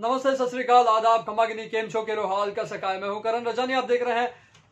नमस्ते सत श्रीकाल आदाब खमागिनी केम शो के रोहाल का सकाय मैं हूं करण रजानी आप देख रहे हैं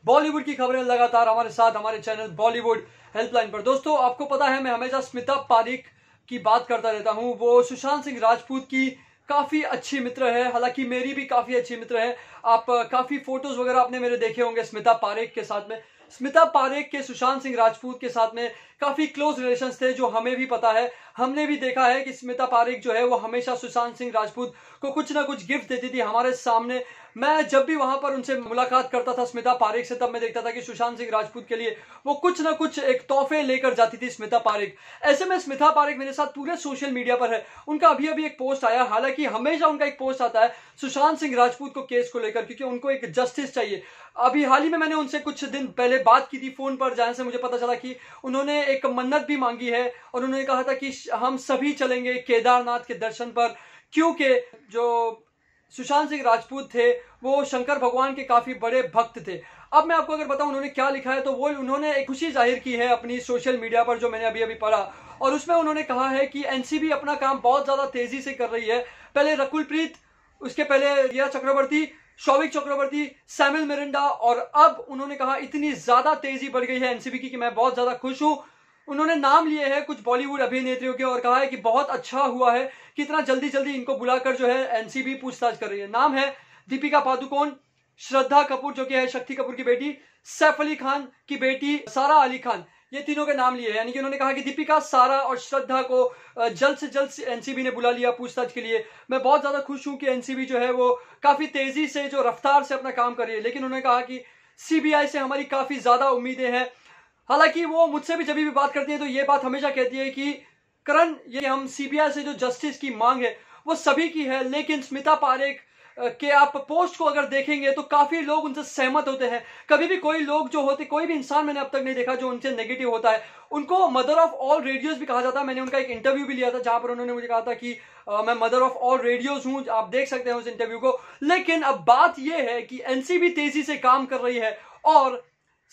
बॉलीवुड की खबरें लगातार हमारे साथ हमारे चैनल बॉलीवुड हेल्पलाइन पर दोस्तों आपको पता है मैं हमेशा स्मिता पारिक की बात करता रहता हूं वो सुशांत सिंह राजपूत की काफ़ी अच्छी मित्र है हालांकि मेरी भी काफ़ी अच्छी मित्र है आप काफ़ी फोटोज़ वगैरह आपने मेरे देखे होंगे स्मिता पारिक के साथ में स्मिता पारेख के सुशांत सिंह राजपूत के साथ में काफी क्लोज रिलेशन थे जो हमें भी पता है हमने भी देखा है कि स्मिता पारेख जो है वो हमेशा सुशांत सिंह राजपूत को कुछ ना कुछ गिफ्ट देती थी हमारे सामने मैं जब भी वहां पर उनसे मुलाकात करता था स्मिता पारेख से तब मैं देखता था कि सुशांत सिंह राजपूत के लिए वो कुछ ना कुछ एक तोहफे लेकर जाती थी स्मिता पारेख ऐसे में स्मिता पारेख मेरे साथ पूरे सोशल मीडिया पर है उनका अभी अभी एक पोस्ट आया हालांकि हमेशा उनका एक पोस्ट आता है सुशांत सिंह राजपूत को केस को लेकर क्योंकि उनको एक जस्टिस चाहिए अभी हाल ही में मैंने उनसे कुछ दिन पहले मैंने बात की थी फ़ोन पर जहाँ से मुझे पता चला कि उन्होंने एक मन्नत भी मांगी है और उन्होंने कहा था कि हम सभी चलेंगे केदारनाथ के दर्शन पर क्योंकि जो सुशांत सिंह राजपूत थे वो शंकर भगवान के काफ़ी बड़े भक्त थे अब मैं आपको अगर बताऊं उन्होंने क्या लिखा है तो वो उन्होंने एक खुशी जाहिर की है अपनी सोशल मीडिया पर जो मैंने अभी अभी पढ़ा और उसमें उन्होंने कहा है कि एनसीबी अपना काम बहुत ज़्यादा तेज़ी से कर रही है पहले रकुलप्रीत उसके पहले रिया चक्रवर्ती शौविक चक्रवर्ती सैमिल मिरिंडा और अब उन्होंने कहा इतनी ज्यादा तेजी बढ़ गई है एनसीबी की कि मैं बहुत ज्यादा खुश हूं उन्होंने नाम लिए हैं कुछ बॉलीवुड अभिनेत्रियों के और कहा है कि बहुत अच्छा हुआ है कि इतना जल्दी जल्दी इनको बुलाकर जो है एनसीबी पूछताछ कर रही है नाम है दीपिका पादुकोण श्रद्धा कपूर जो कि है शक्ति कपूर की बेटी सैफ अली खान की बेटी सारा अली खान ये तीनों के नाम लिए यानी कि उन्होंने कहा कि दीपिका सारा और श्रद्धा को जल्द से जल्द एनसीबी ने बुला लिया पूछताछ के लिए मैं बहुत ज्यादा खुश हूं कि एनसीबी जो है वो काफी तेजी से जो रफ्तार से अपना काम कर रही है लेकिन उन्होंने कहा कि सीबीआई से हमारी काफी ज्यादा उम्मीदें हैं हालांकि वो मुझसे भी जब भी बात करती है तो ये बात हमेशा कहती है कि करण ये हम सीबीआई से जो जस्टिस की मांग है वो सभी की है लेकिन स्मिता पारेख के आप पोस्ट को अगर देखेंगे तो काफी लोग उनसे सहमत होते हैं कभी भी कोई लोग जो होते कोई भी इंसान मैंने अब तक नहीं देखा जो उनसे नेगेटिव होता है उनको मदर ऑफ ऑल रेडियोज भी कहा जाता है मैंने उनका एक इंटरव्यू भी लिया था जहां पर उन्होंने मुझे कहा था कि आ, मैं मदर ऑफ ऑल रेडियोज हूं आप देख सकते हैं उस इंटरव्यू को लेकिन अब बात यह है कि एनसीबी तेजी से काम कर रही है और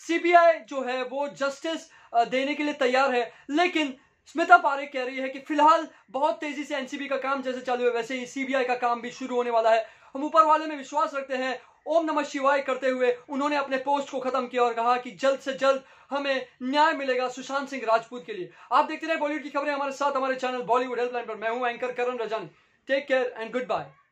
सीबीआई जो है वो जस्टिस देने के लिए तैयार है लेकिन स्मिता पारे कह रही है कि फिलहाल बहुत तेजी से एनसीबी का काम जैसे चालू है वैसे ही सीबीआई का काम भी शुरू होने वाला है हम ऊपर वाले में विश्वास रखते हैं ओम नमः शिवाय करते हुए उन्होंने अपने पोस्ट को खत्म किया और कहा कि जल्द से जल्द हमें न्याय मिलेगा सुशांत सिंह राजपूत के लिए आप देखते रहे बॉलीवुड की खबरें हमारे साथ हमारे चैनल बॉलीवुड हेल्पलाइन पर मैं हूं anchor Karan Rajan take care and good bye